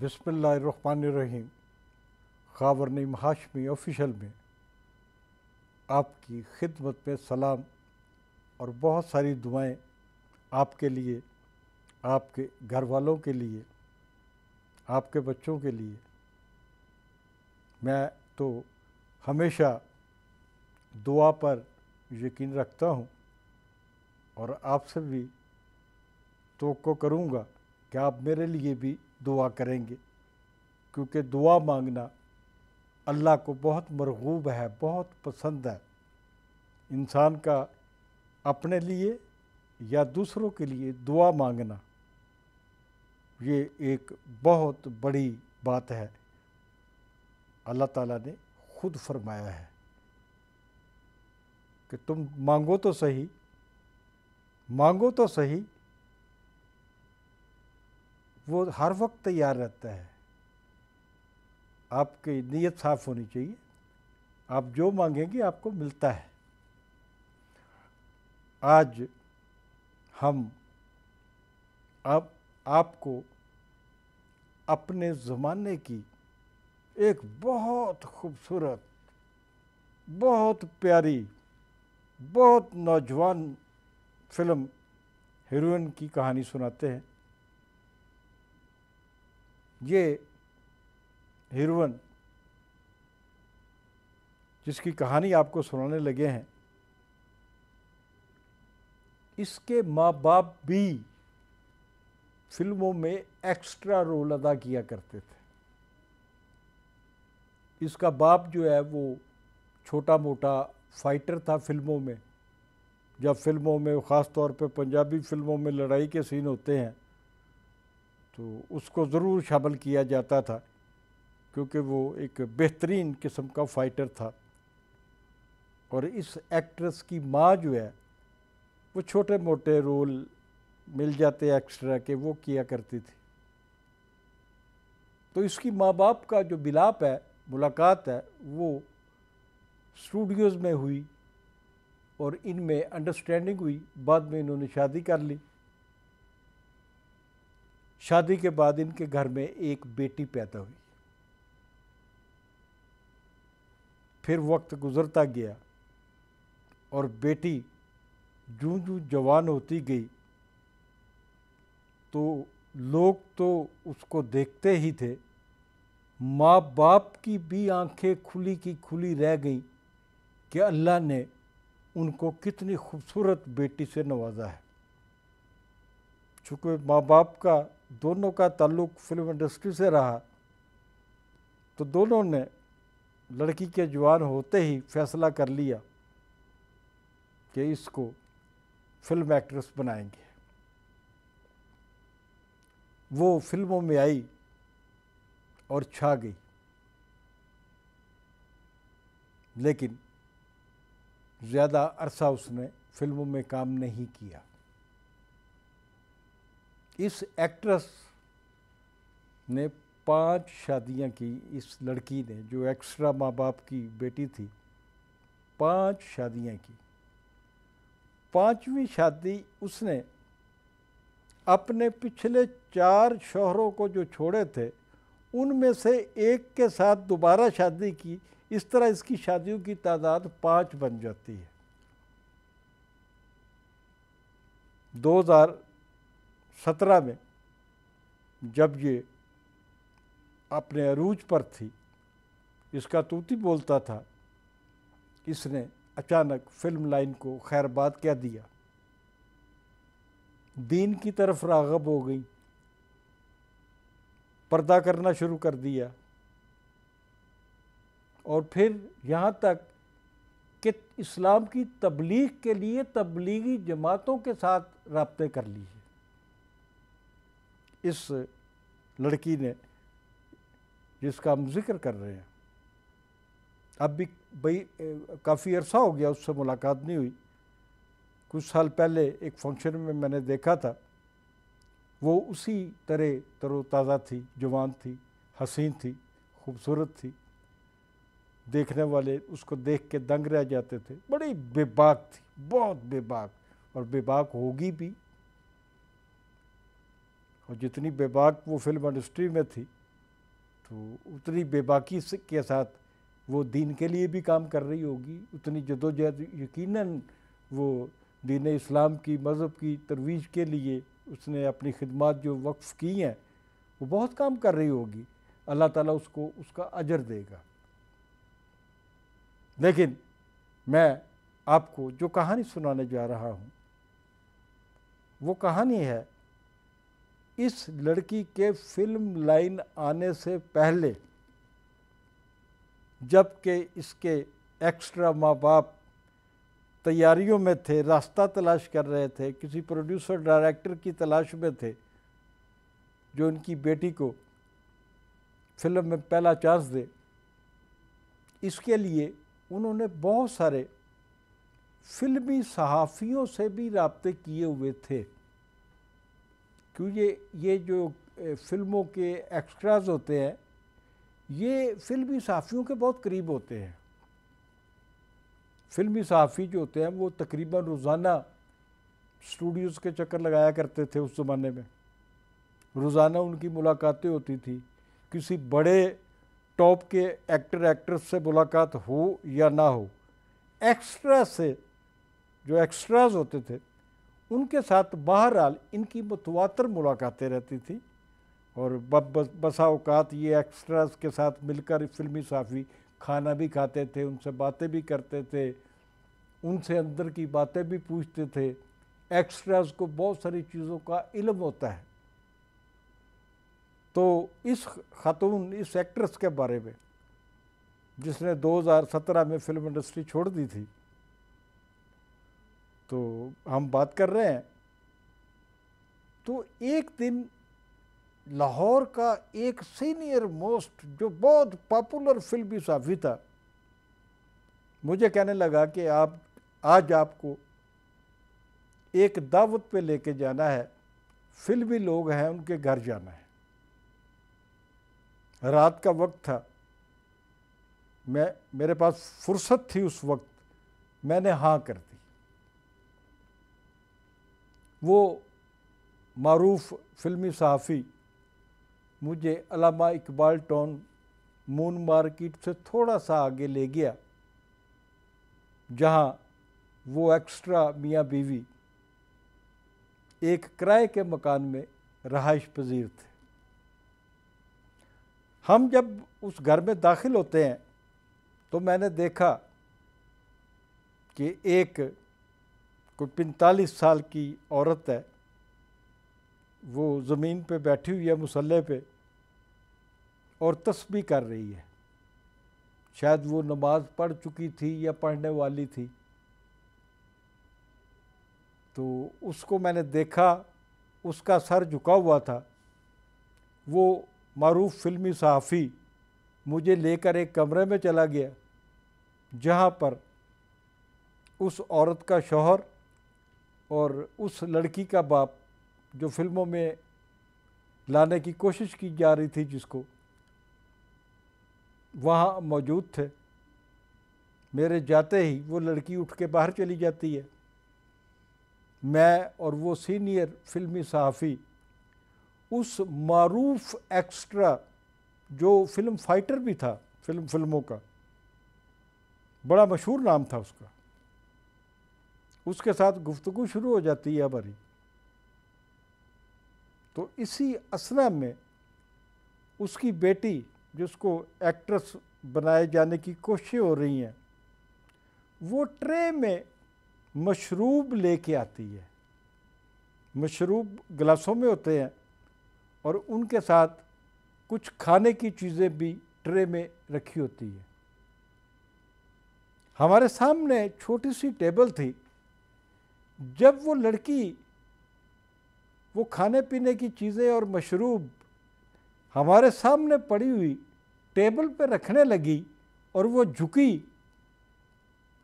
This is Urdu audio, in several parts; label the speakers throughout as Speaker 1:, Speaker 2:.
Speaker 1: بسم اللہ الرحمن الرحیم خابرن ہاشمی آفیشل میں آپ کی خدمت میں سلام اور بہت ساری دعائیں آپ کے لیے آپ کے گھر والوں کے لیے آپ کے بچوں کے لیے میں تو ہمیشہ دعا پر یقین رکھتا ہوں اور آپ سے بھی توقع کروں گا کہ آپ میرے لیے بھی دعا کریں گے کیونکہ دعا مانگنا اللہ کو بہت مرغوب ہے بہت پسند ہے انسان کا اپنے لیے یا دوسروں کے لیے دعا مانگنا یہ ایک بہت بڑی بات ہے اللہ تعالیٰ نے خود فرمایا ہے کہ تم مانگو تو صحیح مانگو تو صحیح وہ ہر وقت تیار رہتا ہے آپ کی نیت صاف ہونی چاہیے آپ جو مانگیں گے آپ کو ملتا ہے آج ہم آپ کو اپنے زمانے کی ایک بہت خوبصورت بہت پیاری بہت نوجوان فلم ہیروئن کی کہانی سناتے ہیں یہ ہیروئن جس کی کہانی آپ کو سنانے لگے ہیں اس کے ماں باپ بھی فلموں میں ایکسٹرا رول ادا کیا کرتے تھے اس کا باپ جو ہے وہ چھوٹا موٹا فائٹر تھا فلموں میں جب فلموں میں خاص طور پہ پنجابی فلموں میں لڑائی کے سین ہوتے ہیں تو اس کو ضرور شامل کیا جاتا تھا کیونکہ وہ ایک بہترین قسم کا فائٹر تھا اور اس ایکٹرس کی ماں جو ہے وہ چھوٹے موٹے رول مل جاتے ایکسٹرا کے وہ کیا کرتی تھی تو اس کی ماں باپ کا جو بلاپ ہے ملاقات ہے وہ اسٹوڈیوز میں ہوئی اور ان میں انڈرسٹینڈنگ ہوئی بعد میں انہوں نے شادی کر لی شادی کے بعد ان کے گھر میں ایک بیٹی پیدا ہوئی پھر وقت گزرتا گیا اور بیٹی جوں جوں جوان ہوتی گئی تو لوگ تو اس کو دیکھتے ہی تھے ماں باپ کی بھی آنکھیں کھلی کی کھلی رہ گئیں کہ اللہ نے ان کو کتنی خوبصورت بیٹی سے نوازا ہے چونکہ ماں باپ کا دونوں کا تعلق فلم انڈسٹری سے رہا تو دونوں نے لڑکی کے جوان ہوتے ہی فیصلہ کر لیا کہ اس کو فلم ایکٹریس بنائیں گے وہ فلموں میں آئی اور چھا گئی لیکن زیادہ عرصہ اس نے فلموں میں کام نہیں کیا اس ایکٹرس نے پانچ شادیاں کی اس لڑکی نے جو ایکسٹرا ماں باپ کی بیٹی تھی پانچ شادیاں کی پانچویں شادی اس نے اپنے پچھلے چار شوہروں کو جو چھوڑے تھے ان میں سے ایک کے ساتھ دوبارہ شادی کی اس طرح اس کی شادیوں کی تعداد پانچ بن جاتی ہے دو ہزار سترہ میں جب یہ اپنے عروج پر تھی اس کا توتی بولتا تھا اس نے اچانک فلم لائن کو خیر بات کہہ دیا دین کی طرف راغب ہو گئی پردہ کرنا شروع کر دیا اور پھر یہاں تک کہ اسلام کی تبلیغ کے لیے تبلیغی جماعتوں کے ساتھ رابطے کر لیے اس لڑکی نے جس کا ہم ذکر کر رہے ہیں اب بھی بھائی کافی عرصہ ہو گیا اس سے ملاقات نہیں ہوئی کچھ سال پہلے ایک فنکشن میں میں نے دیکھا تھا وہ اسی طرح تر و تازہ تھی جوان تھی حسین تھی خوبصورت تھی دیکھنے والے اس کو دیکھ کے دنگ رہ جاتے تھے بڑی بے باک تھی بہت بے باک اور بے باک ہوگی بھی اور جتنی بے باک وہ فلم انڈسٹری میں تھی تو اتنی بے باکی کے ساتھ وہ دین کے لیے بھی کام کر رہی ہوگی اتنی جدوجہد یقیناً وہ دین اسلام کی مذہب کی ترویج کے لیے اس نے اپنی خدمات جو وقف کی ہیں وہ بہت کام کر رہی ہوگی اللہ تعالیٰ اس کو اس کا اجر دے گا لیکن میں آپ کو جو کہانی سنانے جا رہا ہوں وہ کہانی ہے اس لڑکی کے فلم لائن آنے سے پہلے جب کہ اس کے ایکسٹرا ماں باپ تیاریوں میں تھے راستہ تلاش کر رہے تھے کسی پروڈیوسر ڈائریکٹر کی تلاش میں تھے جو ان کی بیٹی کو فلم میں پہلا چانس دے اس کے لیے انہوں نے بہت سارے فلمی صحافیوں سے بھی رابطے کیے ہوئے تھے کیونکہ یہ جو فلموں کے ایکسٹراز ہوتے ہیں یہ فلمی صحافیوں کے بہت قریب ہوتے ہیں فلمی صحافی جو ہوتے ہیں وہ تقریباً روزانہ اسٹوڈیوز کے چکر لگایا کرتے تھے اس زمانے میں روزانہ ان کی ملاقاتیں ہوتی تھیں کسی بڑے ٹاپ کے ایکٹر ایکٹرس سے ملاقات ہو یا نہ ہو ایکسٹراز سے جو ایکسٹراز ہوتے تھے ان کے ساتھ بہرحال ان کی متواتر ملاقاتیں رہتی تھیں اور بسا اوقات یہ ایکسٹراز کے ساتھ مل کر فلمی صحافی کھانا بھی کھاتے تھے ان سے باتیں بھی کرتے تھے ان سے اندر کی باتیں بھی پوچھتے تھے ایکسٹراز کو بہت ساری چیزوں کا علم ہوتا ہے تو اس خاتون اس ایکٹرس کے بارے میں جس نے دو ہزار سترہ میں فلم انڈسٹری چھوڑ دی تھی تو ہم بات کر رہے ہیں تو ایک دن لاہور کا ایک سینئر موسٹ جو بہت پاپولر فلمی صحافی صافی تھا مجھے کہنے لگا کہ آپ آج آپ کو ایک دعوت پہ لے کے جانا ہے فلمی لوگ ہیں ان کے گھر جانا ہے رات کا وقت تھا میں میرے پاس فرصت تھی اس وقت میں نے ہاں کر دی وہ معروف فلمی صحافی مجھے علامہ اقبال ٹاؤن مون مارکیٹ سے تھوڑا سا آگے لے گیا جہاں وہ ایکسٹرا میاں بیوی ایک کرائے کے مکان میں رہائش پذیر تھے ہم جب اس گھر میں داخل ہوتے ہیں تو میں نے دیکھا کہ ایک کوئی پینتالیس سال کی عورت ہے وہ زمین پہ بیٹھی ہوئی ہے مسلح پہ اور تسبیح کر رہی ہے شاید وہ نماز پڑھ چکی تھی یا پڑھنے والی تھی تو اس کو میں نے دیکھا اس کا سر جھکا ہوا تھا وہ معروف فلمی صحافی مجھے لے کر ایک کمرے میں چلا گیا جہاں پر اس عورت کا شوہر اور اس لڑکی کا باپ جو فلموں میں لانے کی کوشش کی جا رہی تھی جس کو وہاں موجود تھے میرے جاتے ہی وہ لڑکی اٹھ کے باہر چلی جاتی ہے میں اور وہ سینئر فلمی صحافی اس معروف ایکسٹرا جو فلم فائٹر بھی تھا فلم فلموں کا بڑا مشہور نام تھا اس کا اس کے ساتھ گفتگو شروع ہو جاتی ہے ہماری تو اسی اسنا میں اس کی بیٹی جس کو ایکٹرس بنائے جانے کی کوششیں ہو رہی ہیں وہ ٹرے میں مشروب لے کے آتی ہے مشروب گلاسوں میں ہوتے ہیں اور ان کے ساتھ کچھ کھانے کی چیزیں بھی ٹرے میں رکھی ہوتی ہے ہمارے سامنے چھوٹی سی ٹیبل تھی جب وہ لڑکی وہ کھانے پینے کی چیزیں اور مشروب ہمارے سامنے پڑی ہوئی ٹیبل پہ رکھنے لگی اور وہ جھکی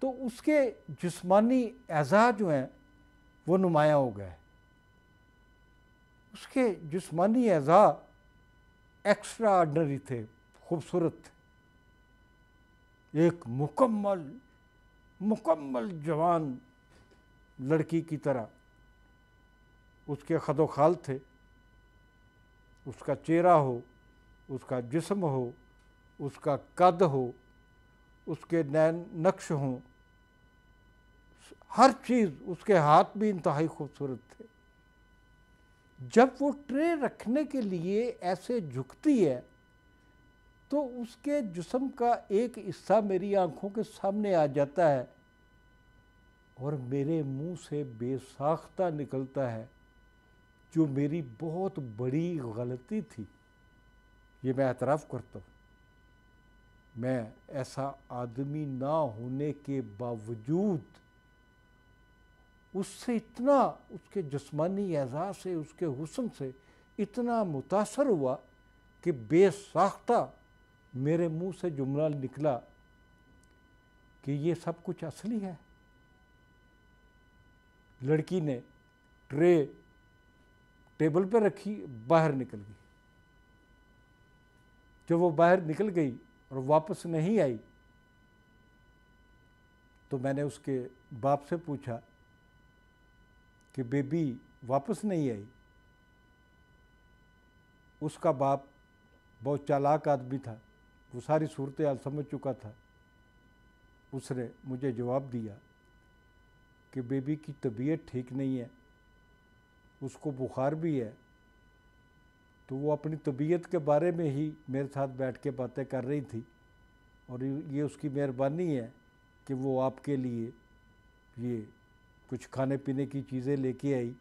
Speaker 1: تو اس کے جسمانی اعضاء جو ہیں وہ نمایاں ہو گئے اس کے جسمانی اعضاء ایکسٹرا آرڈنری تھے خوبصورت تھے ایک مکمل مکمل جوان لڑکی کی طرح اس کے خد و خال تھے اس کا چہرہ ہو اس کا جسم ہو اس کا قد ہو اس کے نین نقش ہوں ہر چیز اس کے ہاتھ بھی انتہائی خوبصورت تھے جب وہ ٹرے رکھنے کے لیے ایسے جھکتی ہے تو اس کے جسم کا ایک حصہ میری آنکھوں کے سامنے آ جاتا ہے اور میرے منہ سے بے ساختہ نکلتا ہے جو میری بہت بڑی غلطی تھی یہ میں اعتراف کرتا ہوں میں ایسا آدمی نہ ہونے کے باوجود اس سے اتنا اس کے جسمانی اعزاز سے اس کے حسن سے اتنا متاثر ہوا کہ بے ساختہ میرے منہ سے جملہ نکلا کہ یہ سب کچھ اصلی ہے لڑکی نے ٹرے ٹیبل پہ رکھی باہر نکل گئی جب وہ باہر نکل گئی اور واپس نہیں آئی تو میں نے اس کے باپ سے پوچھا کہ بیبی واپس نہیں آئی اس کا باپ بہت چالاک آدمی تھا وہ ساری صورتحال سمجھ چکا تھا اس نے مجھے جواب دیا کہ بی کی طبیعت ٹھیک نہیں ہے اس کو بخار بھی ہے تو وہ اپنی طبیعت کے بارے میں ہی میرے ساتھ بیٹھ کے باتیں کر رہی تھی اور یہ اس کی مہربانی ہے کہ وہ آپ کے لیے یہ کچھ کھانے پینے کی چیزیں لے کے آئی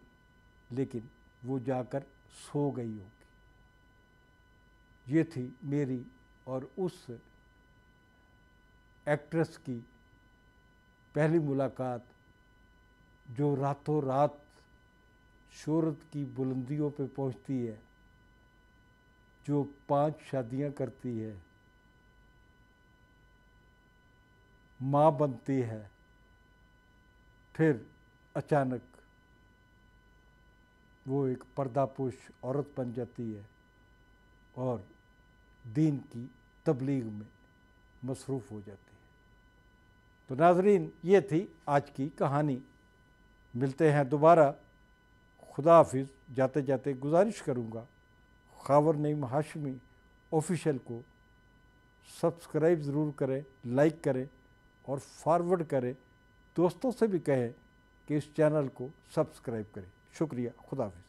Speaker 1: لیکن وہ جا کر سو گئی ہوگی یہ تھی میری اور اس ایکٹرس کی پہلی ملاقات جو رات و رات شہرت کی بلندیوں پہ پہنچتی ہے جو پانچ شادیاں کرتی ہے ماں بنتی ہے پھر اچانک وہ ایک پردہ پوش عورت بن جاتی ہے اور دین کی تبلیغ میں مصروف ہو جاتی ہے تو ناظرین یہ تھی آج کی کہانی ملتے ہیں دوبارہ خدا حافظ جاتے جاتے گزارش کروں گا خاور نئی ہاشمی آفیشیل کو سبسکرائب ضرور کریں لائک کریں اور فارورڈ کریں دوستوں سے بھی کہیں کہ اس چینل کو سبسکرائب کریں شکریہ خدا حافظ